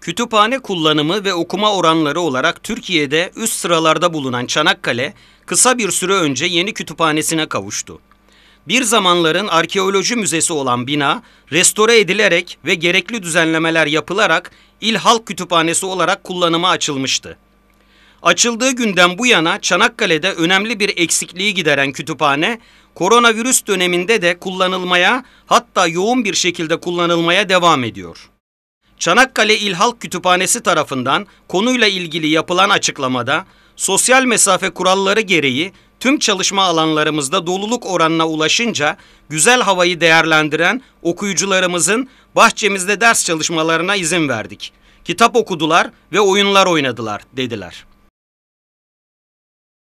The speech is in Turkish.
Kütüphane kullanımı ve okuma oranları olarak Türkiye'de üst sıralarda bulunan Çanakkale, kısa bir süre önce yeni kütüphanesine kavuştu. Bir zamanların arkeoloji müzesi olan bina, restore edilerek ve gerekli düzenlemeler yapılarak il Halk Kütüphanesi olarak kullanıma açılmıştı. Açıldığı günden bu yana Çanakkale'de önemli bir eksikliği gideren kütüphane, koronavirüs döneminde de kullanılmaya hatta yoğun bir şekilde kullanılmaya devam ediyor. Çanakkale İl Halk Kütüphanesi tarafından konuyla ilgili yapılan açıklamada sosyal mesafe kuralları gereği tüm çalışma alanlarımızda doluluk oranına ulaşınca güzel havayı değerlendiren okuyucularımızın bahçemizde ders çalışmalarına izin verdik. Kitap okudular ve oyunlar oynadılar dediler.